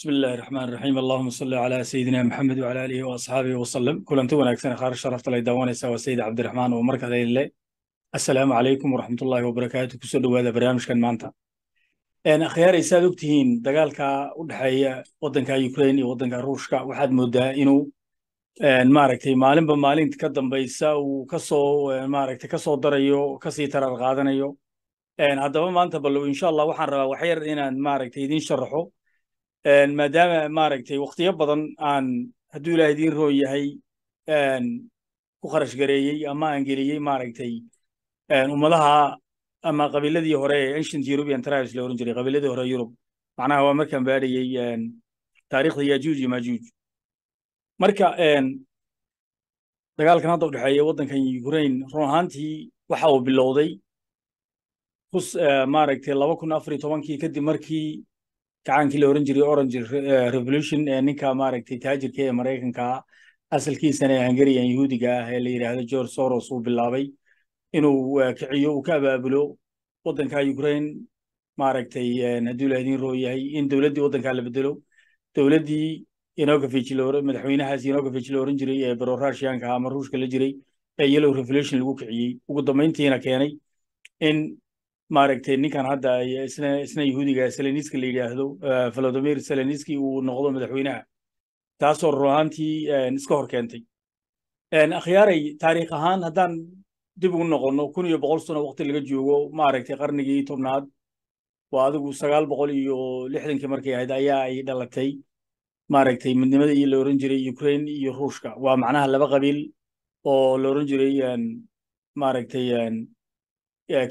bismi illaahi raxmaan raxiim allahuma salli calaa sayidina maxamed wacala aalihi waasxaabihi wasalam kulanti wanaagsan khaar sharafta lay daawanaysa waa sayid cabdiraxmaan oo markada ile assalaamu calaykum waraxmatullaahi wabarakaatu kusoo dhowaada barnaamijkan maanta akhyaaray saad ogtihiin dagaalka u dhexeeya waddanka ukrain iyo waddanka ruushka waxaad moodaa inuu maaragtay maalinba maalinta ka dambaysa uu kasoo maaragtay kasoo darayo kasii tarar qaadanayo haddaba maanta ballow insha allah waxaan rabaa waxyar inaan maaragtay idiin sharaxo maadaama maaragtay wakhtiyo badan aan hadduu ilaah idiin roo yahay ku kharash gareeyey ama aan geliyey maaragtay ummadaha ama qabiiladii hore ee ancient european tribes la oran jiray qabiiladii hore yurub macnaha waa markaan baadhayey taariikhda yajuuj iyo majuuj marka dagaalkan hadda u dhexeeya waddankan ukraine run ahaantii waxa uu bilowday kus eh, maaragtay laba kun afar iyo tobankii kadib markii gacaankii la oran jiray orange eh, revolution ee eh, ninka maaragtay taajirka ee maraykanka asalkiisana ee hungarian yahuudiga ah ee la yidhaahdo george soros uu bilaabay inuu eh, kiciyo uu ka abaabulo waddanka ukraine maaragtay hadduu la idin roo yahay in dowladdii waddanka la bedelo dowladdii inokovich madaxweynahaas inokovich la oran jiray ee baro russianka ama ruushka la jiray ee yellow revolution lagu kiciyey ugu dambayntiina keenay in maaragtay ninkan hadda isna isna yahuudiga seleniska la yidhaahdo eh, volodimir seleniski uu noqdo madaxweynaha taasoo run ahaantii eh, iska hor keentay akhyaaray taariikh ahaan haddaan dib ugu noqonno kun iyo boqol sano waqti laga joogo maaragtay qarnigii tobnaad waa adigu sagaal boqol iyo lixdankii markay ahayd ayaa ay dhalatay maaragtay midnimada iyo la oran jiray ukraine iyo ruushka waa macnaha laba qabiil oo la oran jiray maaragtay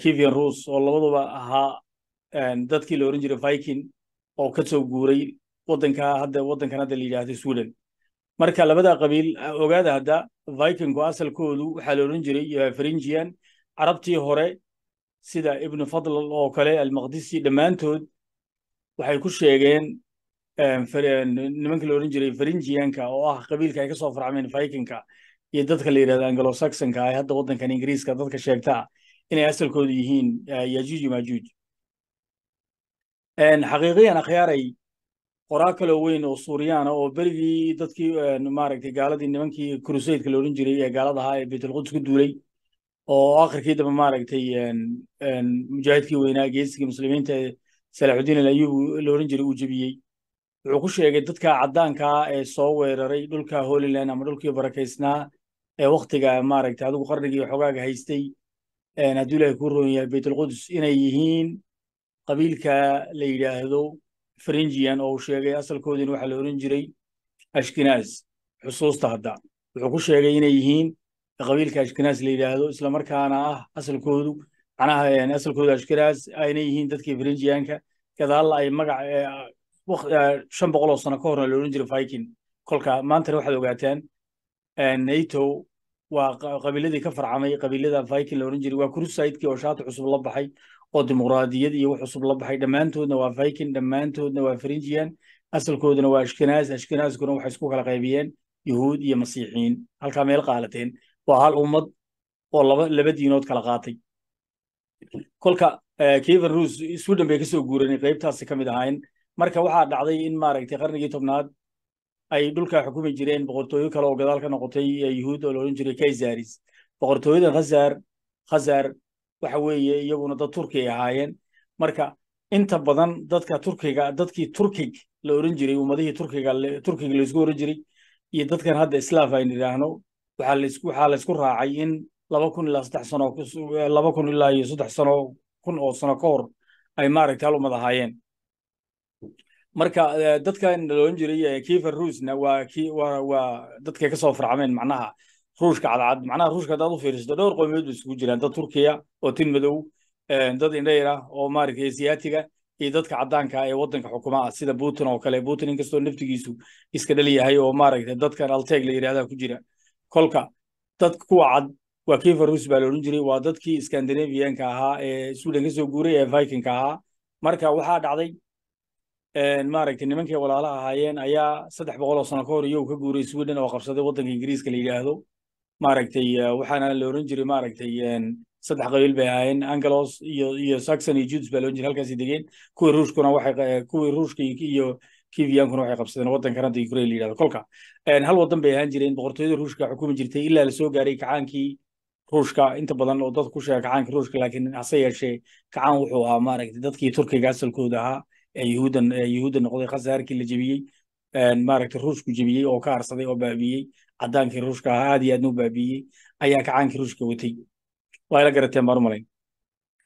kivian rus oo labaduba ahaa eh, dadkii la oran jiray viking oo kasoo guuray wadanka hadda wadankan hadda la yidhaahda sweden marka labada qabiil ah, ogaada hadda vikingku asalkoodu waxaa la oran jiray eh, fringian carabtii hore sida ibnu fadlal oo kale almaqdisi dhammaantood waxay ku sheegeen eh, nimanka la oran jiray fringianka oo ah qabiilka ay kasoo soo farcmeen vikingka iyo dadka la yidhahda anglosaxonka saxonka hadda wadankan ingiriiska dadka sheegtaa inay asalkooda yihiin yajuuj iyo majuuj xaqiiqiyan akhyaaray qoraa kaloo weyn oo suuriyaana oo berigii dadkii maaragtay gaaladii nimankii krusaydka la odhan jiray ee gaalada ahaa ee baytulquds ku duulay oo akhirkii damba maaragtay mujaahidkii weynaa geesiga muslimiinta salaaxudiin alayub la odhan jiray uu jebiyey wuxuu ku sheegay dadka caddaankaa ee soo weeraray dhulka holiland ama dhulkii barakaysnaa ee wakhtiga maaragtay adigu qarnigii xogaaga haystay hadduu ilahay ku roon yahay baytulquds inay yihiin qabiilka la yidhaahdo frinjian oo uu sheegay asalkoodiina waxaa la oran jiray ashkenas xusuusta hadda wuxuu ku sheegay inay yihiin qabiilka ashkenas la yidhaahdo islamarkaana ah asalkoodu manaha asalkoodu ashkenas ayna yihiin dadkii frinjianka gadaal ay magac shan boqol oo sano ka horna la oran jiray viking kolka maantana waxaad ogaataan nato waa qabiiladii ka farcamay qabiilada viki la oran jiray waa krusaidkii oo shaati cusub la baxay oo dimuqraadiyad iyo wax cusub la baxay dhammaantoodna waa viking dhammaantoodna waa fringian asalkooduna waa ashkenaaz ashkenaaskuna waxay isku kala qaybiyeen yahuud iyo masiixiyiin halkaa meel qaalateen waa hal ummad oo laba laba diinood kala qaatay kolka eh, keven rus sweden bay kasoo guuranay qaybtaasi ka mid ahayn marka waxaa dhacday in maaragtay qarnigii tobnaad ay dhulka xukumi jireen boqortooyo kale oo gadaal ka noqotay yuhuud oo laodhan jiray kaizaris boqortooyada khazar khazar waxa weeye iyaguna dad turki ay ahaayeen marka inta badan dadka turkiga dadkii turkig la odhan jiray ummadihii turkiga turkiga laysku oran jiray iyo dadkan hadda islaaf ayn idhaahno waxaa laysku waxaa laysku raacay in laba kun ilaa saddex sano eh, laba kun ilaa iyo saddex sano kun oo sano ka hor ay maaragta hal ummad ahaayeen marka eh, dadka loodhan jiray eh, kifer ruusna waa dadkay kasoo farcameen macnaha ruushka cadcad macnaha ruushka haddaad u fiiristo dhowr qowmiyood bay isugu jiraan dad turkiya oo tin madow eh, dad indhayr ah oo maaragtay asiyaatiga iyo dadka caddaanka ah ee wadanka xukuma ah sida putin oo kale putin inkastoo naftigiisu iska dhal yahay oo maaragtay dadkan alteg la yidhahdaa ku jira kolka dad kuwa cad waa kifer ruus baa loodhan jiray waa dadkii scandinavianka ahaa ee sweden kasoo guuray ee vikingka ahaa marka waxaa dhacday maaragtay nimankii walaalaha ahaayeen ayaa saddex boqoloo sano ka hor iyow ka guuray sweden oo qabsaday waddanka ingiriiska la yidhaahdo maaragtay eh, waxaana la oran jiray maaragtay saddex qabiil bay ahaayeen angelos iyo iyo saxon iyo judes baa la jiray halkaasay degeen kuwii ruushkuna waxay eh, kuwii ruushka iyo kiiviyankuna waxay qabsadeen waddanka ranta ukraine la yidhahdo kolka hal waddan bay ahaan jireen boqortooyada ruushka xukumi jirtay ilaa la gaaray kacaankii ruushka inta badan oo dadka ku sheega kacaanka ruushka laakiin hase yeeshee kacaan wuxuu ahaa maaragtay dadkii turkiga asalkood ahaa yuhuuddan yuhuudda noqday khasaarkii la jebiyey maaragtay ruushku jebiyey oo ka harsaday oo baabiiyey caddaankii ruushka ahaa aad iyo aadna u baabiiyey ayaa kacaankii ruushka watay waa ila garateen baan u malayn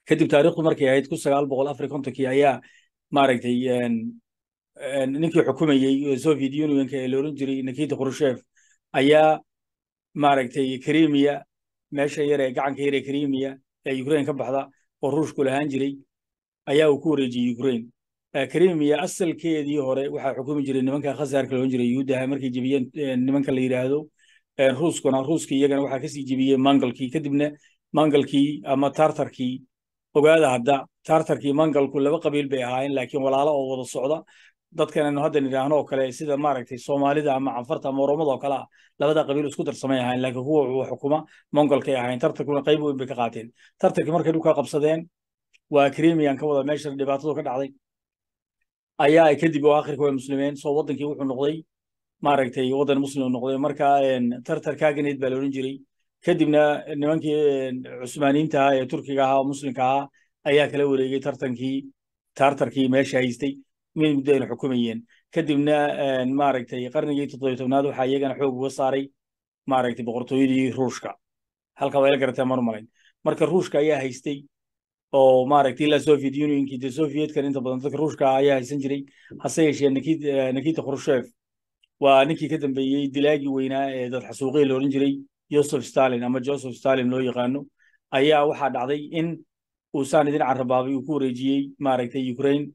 kadib taariikhdu markay ahayd kun sagaal boqol afar kontonkii ayaa maaragtay ninkii xukumayey soviet unionka ee la jiray nikita khrushef ayaa maaragtay krimiya meesha yar gacanka yar ee ee ukraine ka baxda oo ruushku lahaan jiray ayaa uu ku wareejiyey ukraine Eh, krimiya asalkeedii hore waxaa xukumi jiray nimanka khasarka loon jiray yuudaha markay jebiyeen eh, nimanka la yidhaahdo eh, ruuskuna ruuski iyagana waxaa kasii jebiyey mangalkii kadibna mangalkii ama tartarkii ogaada hadda tartarkii mangalku laba qabiil bay ahaayeen laakiin walaalo oo wada socda dadkan hadda nidhaahno oo kale sida maaragtay soomaalida ama canfarta ama oromada kale ah labada qabiil isku darsamay ahayn laakiin kuwa uu xukuma mongolkay ahayn tartarkuna qayb weyn bay ka qaateen tartarkii markay dhulka qabsadeen waa krimiyan ka wada meesha dhibaatadu ka dhacday ayaa kadib oo akhirka waa muslimiin soo waddankii wuxuu noqday maaragtay waddan muslim noqday marka tartar kaaganeyd baa la odhan jiray kadibna nimankii cusmaaniinta ahaa ee turkiga ahaa oo muslimka ahaa ayaa kala wareegay tartankii tartarkii meesha haystay mid xukumayeen kadibna maaragtay qarnigii toddobiy tobnaad waxaa iyagana xoog uga saaray maaragtay boqortooyadii ruushka halka waa la garataa malayn marka ruushka ayaa haystay oo maaragtay ilaa soviet unionkii dee soviyetkan inta badan dadka ruushka ayaa haysan jiray hase yeeshee nikita khrushef waa ninkii ka dambeeyey dilaagii weynaa ee dad xasuuqii la odhan jiray yosef stalin ama joseph stalin loo yaqaano ayaa waxaa dhacday in uusaan idin carrabaabay uu ku wareejiyey maaragtay ukraine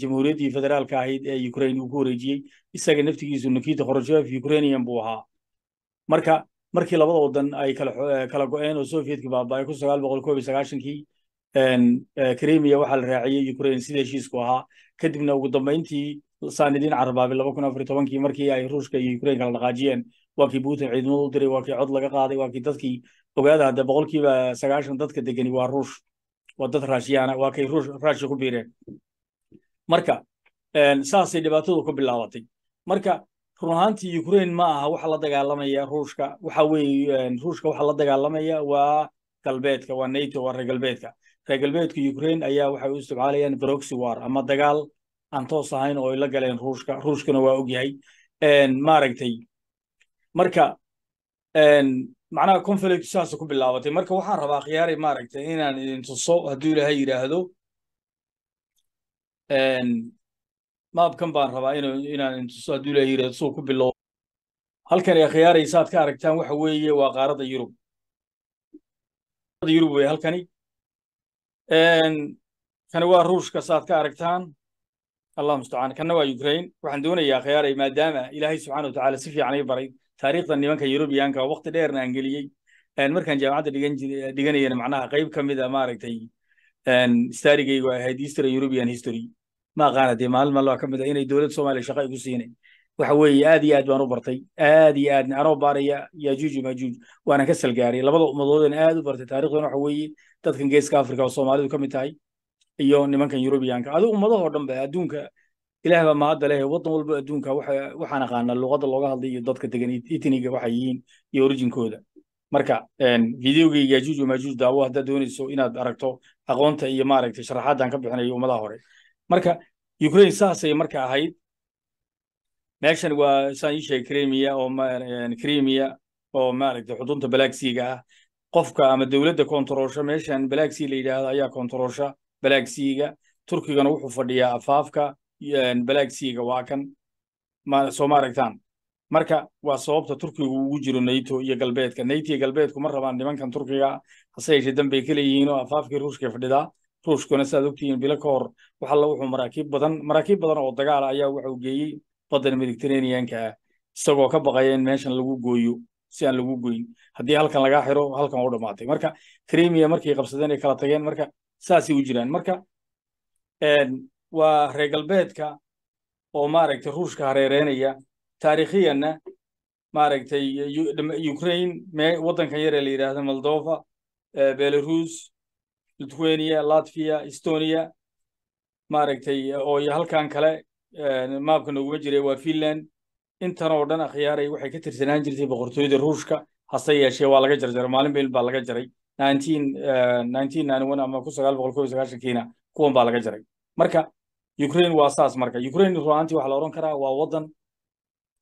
jamhuuriyaddii eh, federaalka ahayd ee ukraine uu ku wareejiyey isaga naftigiisu nikita khrushef ukrainian e buu ahaa marka markii labada wadan ay eh, kala go'een oo e soviyetka baaba'ay kun sagaal boqol koob iyo sagaashankii Eh, kremia waxaa la raaciyey ukraine sida heshiisku ahaa kadibna ugu dambayntii saanidiin carabaabay laba kun afar tobankii markii ay ruushka iyo ukraine kala dhaqaajiyeen waa kii putin ciidamada u diray waa cod laga qaaday waa dadkii ogaada hadde boqolkiiba sagaashan dadka degeni waa ruush waa dad raashiyaana waa ruush raashi ku biireen marka saasay dhibaatadu ka bilaabatay marka run ahaantii ukraine ma aha waxa la dagaalamaya ruushka waxa weeye ruushka waxa la dagaalamaya waa galbeedka waa nato waa reer galbeedka reer galbeedka ukrain ayaa waxay u isticmaalayaan broxy war ama dagaal aan toos ahayn oo ay la galeen ruushka ruushkana waa ogyahay maaragtay marka macnaha conflict saas ku bilaabatay marka waxaan rabaa khiyaari maaragtay inaan idin tuso hadduu ilaahay yidhaahdo maabkan baan rabaa inaan idin tuso hadduu ilaahay yidhahdo suu ku bilow halkan ee khiyaaraysa aad ka aragtaan waxa weeye waa qaaradda yurub yurub wey halkani kani waa ruushka saad ka aragtaan allah mustacaan kanna waa ukraine waxaan doonayaa khiyaaray maadaama ilaahay subxaana watacaala si fiican ay baray taariikhda nimanka yurubiyaanka oo waqti dheerna aan geliyey markaan jaamacadda dhigan jiray dhiganayana macnaha qayb ka mid a ah maaragtay staarigaygu ahayd eastern european history ma aqaana dee maalin maalin waa ka mid a ah inay dowladda soomaaliya shaqo igu siinay waxa weeye aad iyo aad baan u bartay aad iyo aad anoo baaraya yajuuj iyo majuuj waana ka salgaaray labada ummadoodana aad u bartay taarikhdan waxa weeye dadkan geeska africa oo soomaalidu ka mid tahay iyo nimankan yurubiyaanka adigu ummadahoo dhan ba adduunka ilaah baa mahadda leh waddan walba adduunka waxaan aqaanaa luqadda looga hadlay iyo dadka degan itiniga waxay yihiin iyo orijinkooda marka videogayga yajuuj iyo majuuj daawo haddaad doonayso inaad aragto aqoonta iyo maaragtay sharaxaadaan ka bixinayo ummadaha hore marka ukraine saasay marka ahayd meeshan waa saan ii sheegay kremia oo kremia oo maaragtay xudunta balagsiga ah qofka ama dowladda kontaroolsha meeshan balagsi la yidhaahdo ayaa kontaroolsha balagsiga turkigana wuxuu fadhiyaa afaafka balagsiga waa kan soo ma marka waa sababta turkigu ugu jiro nato iyo galbeedka nato iyo galbeedku ma rabaan nimankan turkiga ah. hase yeeshee dambay ka leeyihiin afaafkii ruushkay fadhidaa ruushkuna saaad ogtihiin bilo ka hor waxalla wuxuu maraakiib badan maraakiib badan oo dagaala ayaa waxa uu geeyey baddan mediterraneanka ah isagoo ka baqaya in meeshan lagu gooyo si aan lagu goyn haddii halkan lagaa xiro halkan u dhamaatay marka kremia markay qabsadeen ay kala tageen marka saasay u jiraan marka waa reer galbeedka oo maaragtay ruushka hareereynaya taarikhiyanna maaragtay ukraine waddankan yaree la yidhaahda moldova belarus lithuania latvia estonia maaragtay oo iyo halkan kale maabka nooguma jiray waa finland intan oo dhan akhyaaray waxay ka tirsanaan jirtay boqortooyada ruushka hase yeeshee waa laga jarjaray maalin bayn baa laga jaray ama kiina kuwan baa laga jaray marka ukraine waa saas marka ukraine runaantii waxa la odhan karaa waa waddan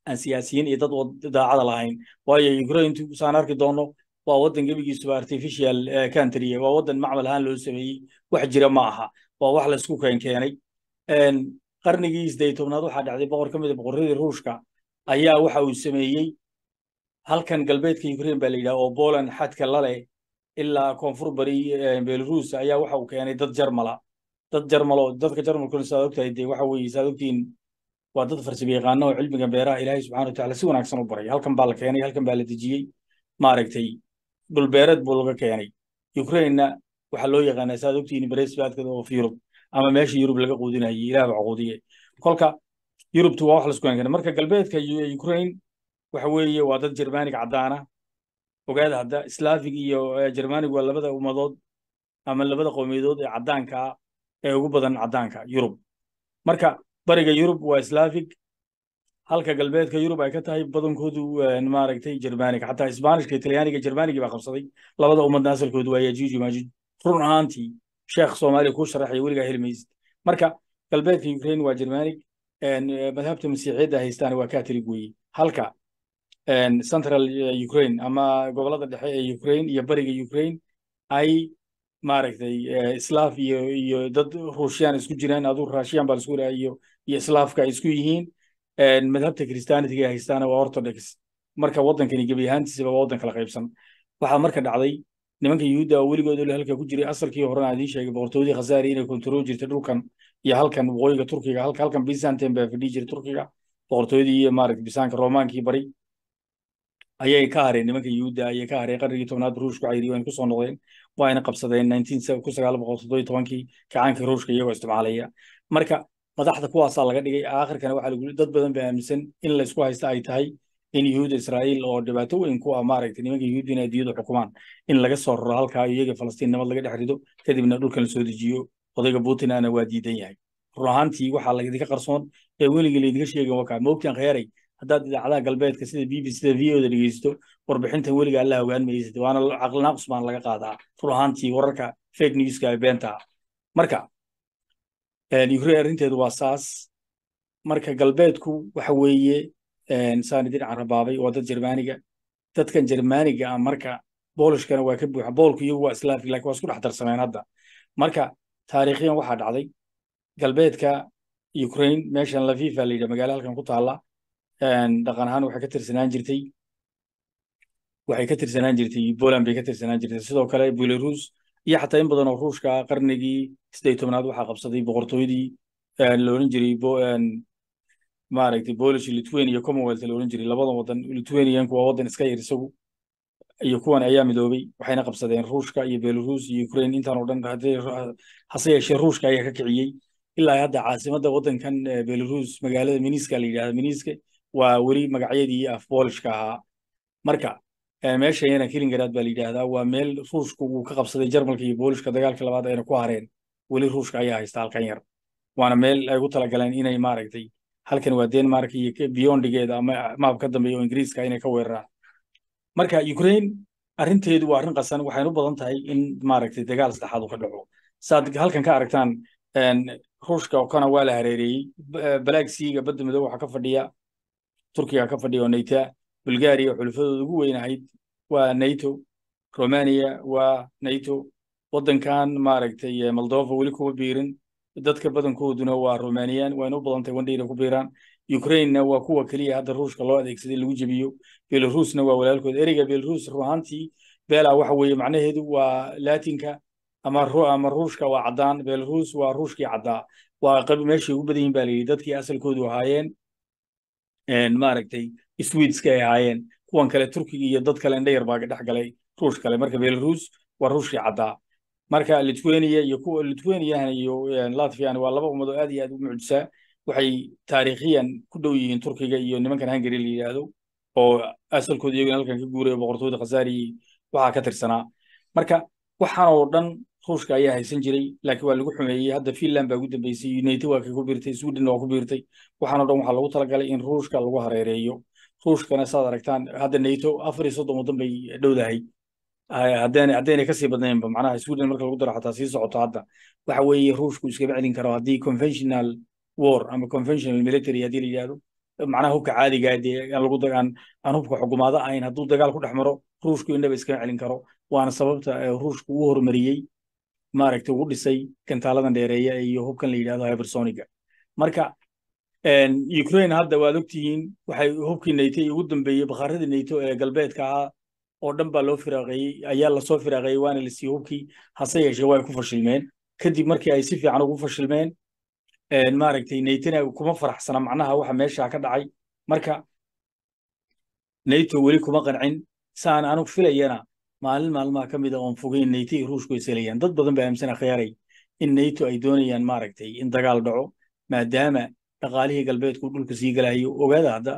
aan siyaasiyiin iyo dad daacada lahayn waayo ukraintu saan arki doonno waa waddan gebigiisuba artificial countrya waa waddan macmal ahaan loo sameeyey wax jira ma aha waa wax laisku keenkeenay qarnigii isdey tobnaad waxaa dhacday boqor ka mid a ah boqorradii ruushka ayaa waxa uu sameeyey halkan galbeedka ukrain baa la yidhaha oo poland xadka la leh ilaa koonfur bari eh, belarus ayaa waxa uu keenay dad jarmala dad jarmalo dadka jarmalkuna saad ogtahay dee waxa weeye saad ogtihiin waa dad farsiba yaqaano oo cilmiga beeraha ilaahay subxana watacala si wanaagsan u baray halkan baa la keenay halkan baa la dejiyey maaragtay dhulbeereed buu laga keenay ukrainena waxaa loo yaqaanaa saad ogtihiin bereysbaadkada of yurub ama meesha yurub laga quudinayay ilaahba caquudiyey kolka yurubtu waa wax la isku hankan marka galbeedka ukraine waxa weeye waa dad jermanig caddaana ogaada hadda slaafig iyo jermanig eh, waa labada ummadood ama labada qowmiyadood ee caddaankaa ah, ee ugu badan caddaanka yurub marka bariga yurub waa slaafig halka galbeedka yurub ay ka tahay badankoodu eh, maaragtay jermanig xataa isbaanishka talyaaniga jermanigi baa qabsaday labada ummadna asalkoodu waa yajuuji maajuuj run ahaantii sheekh soomaaliya kuu sharaxaya weligaa helmaysid marka galbeedka ukrain waa jermanig eh, madhabta masiixiyadda haystaana waa katolig weeye halka central eh, ukraine ama gobolada dhexe ee ukraine iyo bariga ukrain ay maaragtay eh, islaaf iyo iyo dad ruushiyaan isku jiraan aduu raashiyaan baa lisku idhaha iyo iyo islaafka isku yihiin madhabta christianitiga haystaana waa orthodox marka waddankani gebi ahaantiisaba waa waddan kala qaybsan waxaa marka dhacday nimanka yuhuudda weligood halka ku jiray asalkii horena idiin sheegay boqortooyadii khazaari inay kontarool jirtay dhulkan iyo halkan waqooyiga turkiga halka halkan byzantine baa fidhii jiray turkiga boqortooyadii iyo maaragta bisaanka roomaankii bari ayay ka hareen nimanka yuhuudda ayay ka hareen qarnigii tobnaad ruushku cayriyo ayna kusoo noqdeen waayna qabsadeen kii kacaankii ruushka iyagoo isticmaalaya marka madaxda kuwaasaa laga dhigay aakhirkana waxaa lagu dad badan baa aaminsan in la isku haysta ay tahay in yuhuudda israa'iil oo dhibaato weyn ku ah maaragtay nimanka yuhuudda inay diyadu xukumaan in laga soo raro halkaa iyaga falastiin nabad laga dhex rido kadibna dhulkan la soo dejiyo odayga putin waa diidan yahay run waxaa laydinka qarsoon ee weligii laydinka sheegin wakaa moogtan khayarey haddaad idaacadaha galbeedka sida b b sida v oda dhegeysto warbixintan weliga allah ogaan maysad waana caqli baan laga qaadaa run wararka fake newska ee beenta marka ukrain arrinteedu waa saas marka galbeedku waxa weeye saanidiin carabaabay waa dad jermaniga dadkan jermaniga ah marka boolishkana waa ka buuxa boolku iyagu waa islaamki lakin waa isku dhex darsameen hadda marka taariikhiyan waxaa dhacday galbeedka ukraine meeshan lafifa la yidhah magaalo halkan ku taalla dhaqan ahaan waxay ka tirsanaan jirtay waxay ka tirsanaan jirtay poland bay ka tirsanaan jirtay sidoo kale belarus iyo xataa in badan oo ruushka qarnigii siddeed tobnaad waxaa qabsaday boqortooyadii la jiray maaragtay polish lithuania commonwealth la oran jiray labadan wadan lithuanianku waa wadan iska yar isagu iyo kuwan ayaa midoobay waxayna qabsadeen ruushka iyo belarus iyo ukraine intaan oo dhan hase yeeshee ruushka ayaa ka kiciyey ilaa hadda caasimadda wadankan belarus magaalada miniska la yidhahda miniske waa weli magacyadii af boolishka ahaa marka meeshayana kilingarad baa la yidhaahdaa waa meel ruushku uu ka qabsaday jarmalka iyo boolishka dagaalka labaad ayna ku hareen weli ruushka ayaa haysta halkan yar waana meel ay ku talagaleen inay maaragtay halkan waa denmark iyo biyondigeeda ama maab ka dambeeya oo ingiriiska inay ka weeraraan marka ukrain arrinteedu waa arrin qasan waxaynu badan tahay in maaragtay dagaal saddexaad uu ka dhaco saad halkan ka aragtaan ruushka kana waa la hareereeyey balaagsiiga badda midow waxaa ka fadhiya turkiga ka fadhiya oo nayta bulgaria xulufadooda ugu weyn ahayd waa nato romania waa nato waddankan maaragtay moldova weli kuma biirin dadka badankooduna waa romanian waana u badantahay wandhayna ku biiraan ukrainena waa kuwa keliya hadda ruushka loo adeegsaday lagu jebiyo belarusna waa walaalkood ereyga belarus ruhaantii beela waxa weeye macnaheedu waa latinka ama ama ruushka waa caddaan belarus waa ruushkii caddaa waa qab meeshay ugu badan yihin ba layidhi dadkii asalkoodu ahaayeen maaragtay swedska ay ahaayeen kuwan kale turkiga iyo dad kale indhayar baa dhex galay ruush kale marka belarus waa ruushkii caddaa marka lithuania iyo kuwa lithuaniahan iyo latvian waa laba ummad oo aad iyo aad u mucjisaa waxay taariikhiyan ku dhow yihiin turkiga iyo nimankan hungary la yidhaahdo oo asalkooda iyaguna halkan ka guuraya boqortooda khasaari waxaa ka tirsanaa marka waxaan oo dhan ruushka ayaa haysan jiray laakiin waa lagu xumeeyey hadda finland baa ugu dambeysay unity waa ka biirtay sweden waa ku biirtay waxaanoo dhan waxaa lagu talagalay in ruushka lagu hareereeyo ruushkana saad aragtaan hadda nato afar iyo soddon waddan bay dhowdahay hadeen haddayna kasii badnaynba macnaha sweden marka lagu daro xataa sii socoto hadda waxa weeye ruushku iskama celin karo haddii conventional war ama conventional military haddii la yidhahdo macnaha hubka caadiga aan hubka xukumaado ahayn hadduu dagaal ku dhex maro ruushku indhaba iskama celin karo waana sababta eh, ruushku u horumariyey maaragtay ugu dhisay gantaaladan dheereeya iyo hubkan la yidhahdo hypersoniga marka ukraine hadda waad ogtihiin waxay hubkii nato ugu dambeeyey bakhaaradii nato ee galbeedka ahaa oo dhan baa loo firaaqeeyey ayaa lasoo firaaqeeyey waana la hubkii hase yeeshee way ku fashilmeen kadib markii ay si fiican ugu fashilmeen maaragtay neytona kuma faraxsana macnaha waxa meesha ka dhacay marka neyto weli kuma qancin saan anu filayana maalin maalmaha ka mid a ah oon fogay in neyto ruushku ishelayaan dad badan baa aamsan akhyaaray in neyto ay doonayaan maaragtay in dagaal dhaco maadaama dhaqaalihii galbeedku dhulka sii galayo ogaada hadda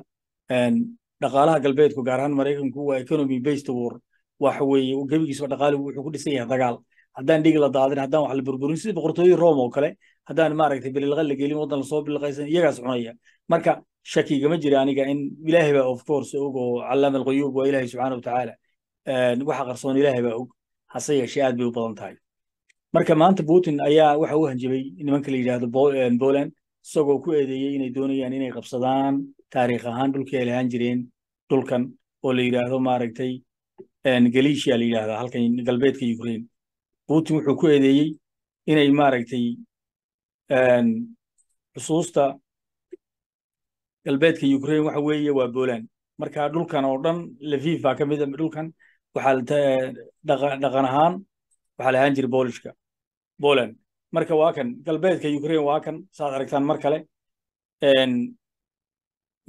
dhaqaalaha galbeedku gaar ahaan maraykanku waa economy based war waxa weeye gebigiisaba wuxuu ku dhisan yahay dagaal haddaan dhig la daadin haddaan wax la burburin sida boqortooyin rome oo kale haddaan maaragtay bililaqa la gelin waddan lasoo biliqaysan igagaas cunaya marka shaki jira aniga in ilaahay baa of course og oo callaama alquyuub waa ilaahay subxaana watacaala waxa qarsoon ilaahay baa og hase yeeshee aad bay u badan tahay marka maanta putin ayaa waxa u hanjabay nimanka la yidhaahdo poland isagoo ku eedeeyey inay doonayaan inay qabsadaan taariikh ahaan dhulkii ay lahaan jireen dhulkan oo la yidhaahdo maaragtay galishia la yidhahdaa halkan galbeedka ukraine putin wuxuu ku eedeeyey inay maaragtay xusuusta galbeedka ukrain waxa weeye waa poland marka dhulkan oo dhan lafif baa ka mid a ah dhulkan waxaa dhaqan ahaan waxaa lahaan jira bolishka boland marka waa kan galbeedka ukraine waa kan saad aragtaan mar kale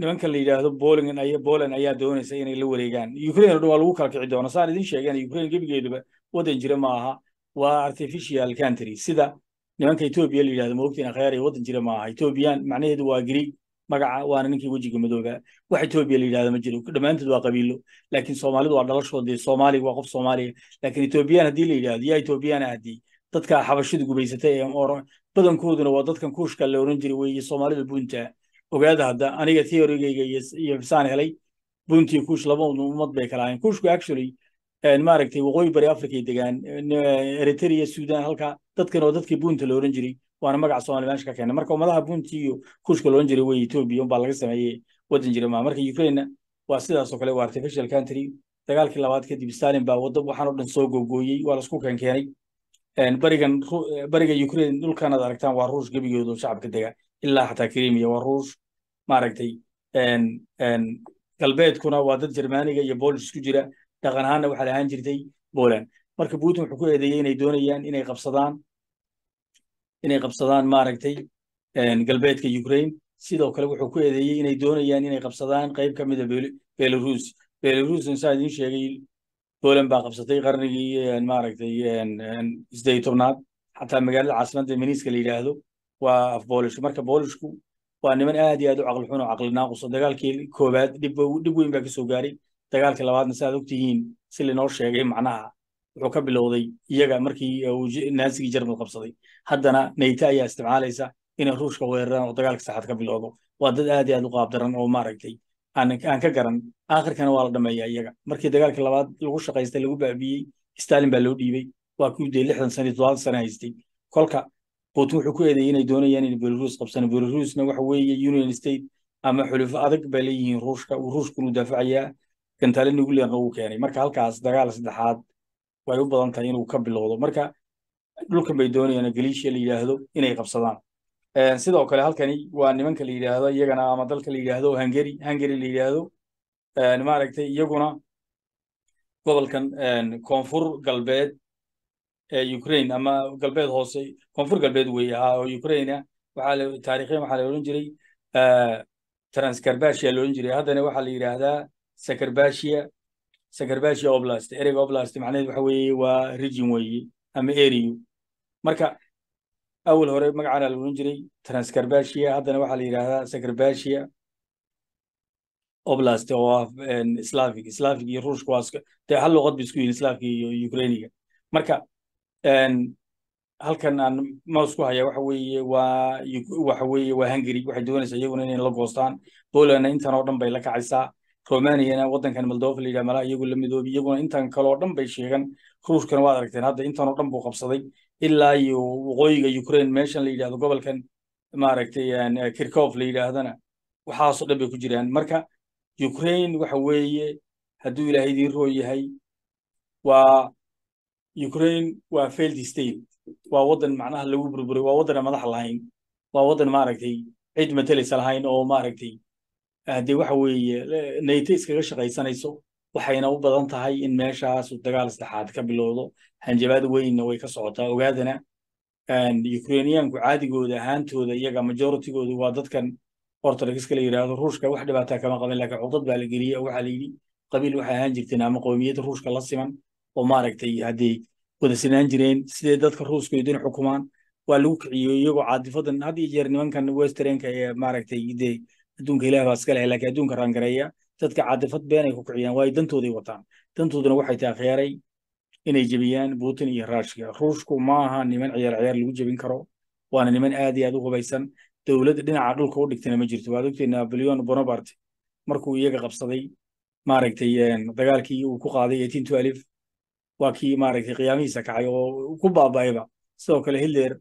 nimanka la yidhaahdo bolin ay ayaa doonaysa inay la wareegaan ukrain o dhan waa lagu kala kici doona saan idin sheegeen ukrain gebigeeduba waddan jira ma aha waa artificial country sida nimanka etoobiya la yidhahdo moogtiin akhyaar iyo waddan jira ma aha etoobiyan macnaheedu waa greeg magaca waana ninkii wejiga madooga wax etoobiya la yidhahdo ma jiro dhammaantood waa qabiilo laakiin soomaalidu waa dhalashood soomaaliga waa qof soomaaliga laakiin etoobiyan haddii la yidhahdo yaa etoobiyan haddii dadka xabashida gubaysatay ee badankooduna waa dadkan kuushka la oran jiray weeye soomaalida bunta ogaada hadda aniga theorygeyga iyo bisaan helay bunti kush labadu ummad bay kalaayeen kushku actually eh, maaragtay waqooyi bari africay degaan eh, eritrea sudan halka dadkan oo dadkii bunta la oran jiray waana magaca somalia meesha ka keena marka ummadaha bunti iyo kushka la oran jiray wey ethiopia unbaa laga sameeyey waddan jira maa marka ukraina waa sidaas oo kale waa artificial country dagaalkii labaad kadib stalin baa wadda waxaan oo dhan soo googooyey waa laisku keenkeenay barigan eh, bariga ukraine dhulkan aragtaan waa ruush gebigoodoo shacabka dega ilaa xataa krimiya waa ruush maaragtay galbeedkuna waa dad jermaniga iyo polish isku jira dhaqan ahaanna waxaa lahaan jirtay poland marka putin wuxuu ku eedeeyey inay doonayaan inay qabsadaan inay qabsadaan maaragtay galbeedka ukraine sidoo kale wuxuu ku eedeeyey inay doonayaan inay qabsadaan qayb ka mida belarus belarusna saa idiin sheegay poland baa qabsatay qarnigii maaragtay isdeey tobnaad xataa magaalada caasimada miniska la yidhaahdo waa af polish marka bolishku waa niman aad iyo aad u caqli xun oo caqli naaquso dagaalkii koowaad dhib weyn baa kasoo gaaray dagaalkii labaadna saaad ogtihiin si linoo sheegay macnaha wuxuu ka bilowday iyaga markii uh, naasigii jarmal qabsaday haddana nayta ayaa isticmaalaysa inay ruushka weeraraan oo dagaalka saxaad ka bilowdo waa dad aad iyo aad u qaabdaran oo maaragtay aan ka garan aakhirkana waa la dhameeyaa iyaga markii dagaalkii labaad lagu shaqaystay lagu baabiyey stalin baa loo dhiibey waa kii lixdan sano iyo toddobaatan sano haystay kolka putin wuxuu ku eedeeyey inay doonayaan in belarus qabsana belarusna waxa weeye union state ama xulifo adag bay leeyihiin ruushka uu ruushkunu daafacayaa gantale nuclearna uu keenay marka halkaas dagaal saddexaad way u badan tahay inuu ka bilowdo marka dhulkan bay doonayaan galiciya la yidhaahdo inay qabsadaan sidoo kale halkani waa nimanka la yidhaahdo iyagana ama dalka la yidhaahdo hungary hungary la yidhaahdo maaragtay iyaguna gobolkan koonfur galbeed ukraine ama galbeed hoose koonfur galbeed wey ahaa oo ukraina ah. waxaa taarikhiyan waxaa la odhan jiray transkarbasia la odhan jiray haddana waxaa la yidhaahdaa sakarbasia sakarbasia oblast ereyga oblast macnaheed waxa weeye waa region weeye ama eriyu marka awal hore magacaana la odhan jiray transkarbasia haddana waxaa la yidhaahdaa sakarbasia oblast oo ah slavik slavik iyo ruushku waa de hal luqad ba isku yihin slavik iyo ukrainiga marka halkan aan mouse ku haya waxa weeye waa waxa weeye waa hungary waxay doonaysaa iyaguna inay la goostaan polandna intan oo dhan bay la kacaysaa romaniana waddankan moldova la yidhaha malaa iyagu la midoobi iyaguna intan kale oo dhan bay sheegan ruushkana waad aragteen hadda intan oo dhan buu qabsaday ilaa iyo waqooyiga ukraine meeshan la yidhahdo gobolkan maaragtay kirkof la yidhaahdana waxaasoo dhan bay ku jiraan marka ukraine waxa weeye hadduu ilaahay idiin roo yahay waa ukraine waa failed state waa waddan macnaha lagu burburay waa waddan aan madax lahayn waa waddan maaragtay cid matelisa lahayn oo maaragtay ah, dee waxa weeye nato iskaga shaqaysanayso waxayna u badan tahay in meeshaas dagaal saddexaad ka bilowdo hanjabaad weynna way ka socotaa ogaadana ukrainiyaanku caadigooda ahaantooda iyaga majoritygoodu waa dadkan ortodokska la yidhaahdo ruushka wax dhibaataa kama qaban laakiin cudad baa la geliyey oo waxaa la qabiil waxay ahaan jirteen ama qowmiyadda ruushka la siman oo maaragtay hadday wada sinaan jireen siday dadka ruuska idin xukumaan waa lagu kiciyo iyagoo caatifadan had jeer nimankan westernka ee maaragtay dee adduunka ilaah baa iska lehe laakiin adduunka raangareeya dadka caatifad beenay ku kiciyaan waayo dantooday wataan dantooduna waxay tahay khiyaaray inay jebiyaan putin iyo ruushka ruushku ma aha niman ciyaar ciyaar lagu jebin karo waana niman aad iyo aad u hubaysan dowladda dhinaca dhulka u dhigtana ma jirto waad ogtay napoleon bonaparte markuu iyaga qabsaday maaragtay dagaalkii uu ku qaaday eighteen twelve waa kii maaragtay qiyaamihiisa kacay oo ku baaba'ayba sidoo kale hitler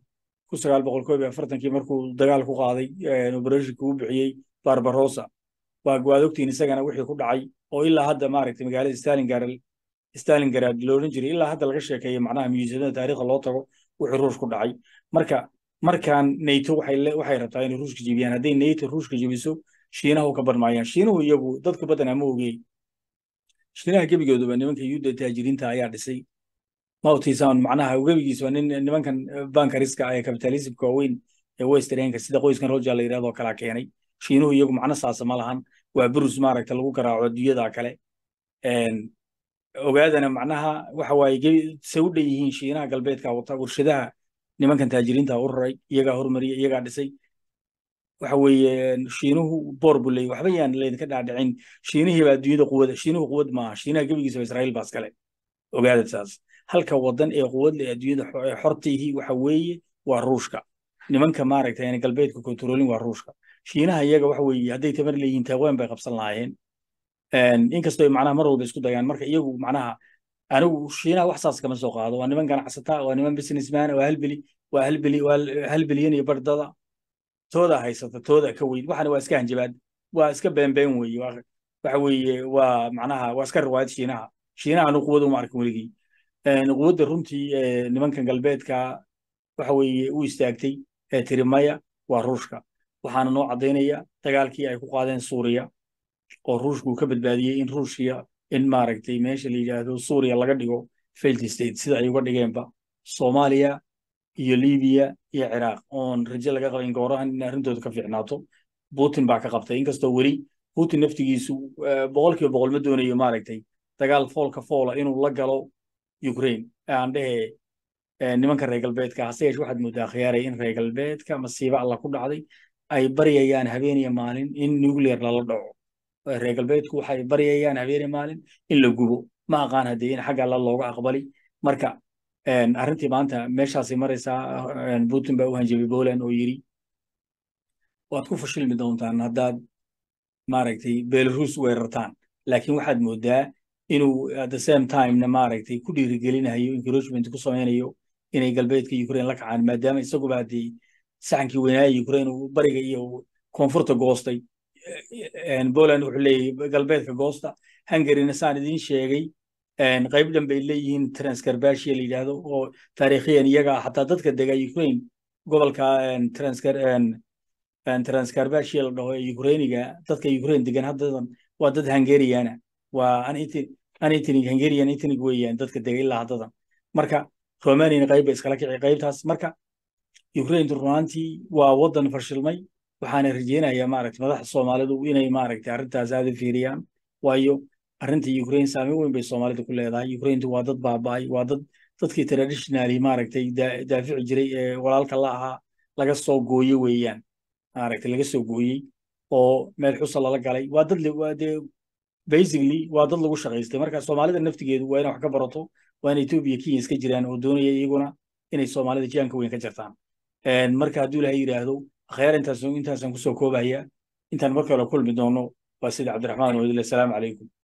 kun sagaal boqol koob afartankii markuu dagaal ku qaaday eh, operatiinka uu bixiyey barbarosa waad ogtiin isagana wixii ku dhacay oo ilaa hadda maaragtay magaalada stalingar stalingarad loolan jiray ilaa hadda laga sheekeeya macnaha museumada taariikhda loo tago wixii ruush ku dhacay marka markan nato waxay rabtaa inay ruushka jebiyaan hadday nato ruushka jebiso shiinaha ka badmaayaan shiinuhu iyagu dadka badanaa ma ogey mushkiladaha gebigooda nimanka yuda taajiriinta ayaa dhisay ma otiisaan macnaha gebigiis waa nin nimankan eh, bankariska ah ee kapitalismka waaweyn ee westernka sida qoyskan roja la yirahdo kalaa keenay shiinuhu iyagu macno saasa ma lahan waa burus maaragta lagu garaaco adduunyada kale ogaadana macnaha waxa waaye se u dhan yihiin shiinaha galbeedka wata warshadaha nimankan taajiriinta ururay iyagaa hormariya iyagaa dhisay waxa weeye shiinuhu boor buu leeyahy waxba yaan laydinka dhaadhicin shiinihiibaa dunyada quwada shiinuhu quwad maaha shiinaha gebigiisaba israa'iil baas kale ogaada saas halka wadan ee quwad leh adduunyada xortaihi waxa weeye waa ruushka nimanka maaragta yani galbeedka kontaroolin waa ruushka shiinaha iyaga waxa weeye hadday tamar leeyihiin taiwan bay qabsan lahaayeen inkastoo macnaha mar walba isku dayaan marka iyagu macnaha anigu shiinaha wax saas kama soo qaado waa niman ganacsata waa niman businessman waa halbili waa halbili waa halbilyan iyo bardada tooda haysata tooda ka weyd waxana waa iska hanjabaad waa iska beenbeen weye waxa weeye waa macnaha waa iska riwaayad shiinaha shiinahanu quwada uma arkin weligii quwadda runtii nimankan galbeedka waxa weeye u istaagtay ee tiri waa ruushka waxaana noo caddaynaya dagaalkii ay ku qaadeen suuriya oo ruushku ka badbaadiyey in ruushkiya in maaragtay meesha la yidhaahdo suuriya laga dhigo failed state sida ay uga dhigeenba soomaaliya iyo libiya iyo ciraaq oon raje laga qaban gowrahan in arrintooda ka fiicnaato putin baa ka qabtay inkastoo weli putin naftigiisu eh, boqolkiiba kiiba boqol ma doonayo maaragtay dagaal foolka foola inuu la galo ukraine aan dhehe nimanka reer galbeedka hase yeeshe waxaad moodaa khiyaaray in reer galbeedka masiiba alla ku dhacday ay baryayaan habeen iyo maalin in nuclear lala dhaco eh, reer galbeedku waxay baryayaan habeen iyo maalin in la gubo ma aqaan haddee in xagga alla looga aqbali marka arrintii maanta meeshaasay eh, maraysaa putin baa u hanjabay boland oo yiri waad ku fashilmi doontaan haddaad maaragtay belarus weerartaan laakiin waxaad moodaa eh, inuu at eh, the same timena maaragtay ku dhiirigelinayo encouragement ku samaynayo inay galbeedka ukraine la kacaan maadaama isaguba haddii saxankii weynaaye ukraine uu bariga iyo koonfurta goostay poland wuxuu leeyahay galbeedka goosta hungaryna saan idiin sheegay qaybdan bay leeyihiin transcarbasia la yidhahdo oo taariikhiyan iyaga xataa dadka dega ukraine gobolka transcarbasia la dhaho ee ukrainiga dadka ukraine degan haddadan waa dad hungariana waa anethnic hungarian ethnic weeyaan dadka dega ilaa haddadan marka romanian qayb iskala kici qaybtaas marka ukraintu runaantii waa waddan fashilmay waxaana rajeynayaa maaragta madaxda soomaalidu inay maaragta arrintaas aada fiiriyaan waayo arintii ukraine saameyn weyn bay soomalida ku leedahay ukraintu waa dad baaba-ay waa dad dadkii traditionali maaragtay daafici jiray ee walaalka la ahaa laga soo gooye weeyaan maaragtay laga soo gooyey oo meel xusa lala galay waa dad basically waa dad lagu shaqaystay marka soomaalida naftigeedu waa inay wax ka barato waa inay etoobiya kenyans jiraan oo doonaya iyaguna inay soomaalida jihaanka weyn ka jirtaan marka hadduu ilahay yidhaahdo akhyaar intaas intaasaan kusoo koobaya intaan mar kale kulmi doono waa sida cabdiraxmaan wadile asalaamu calaykum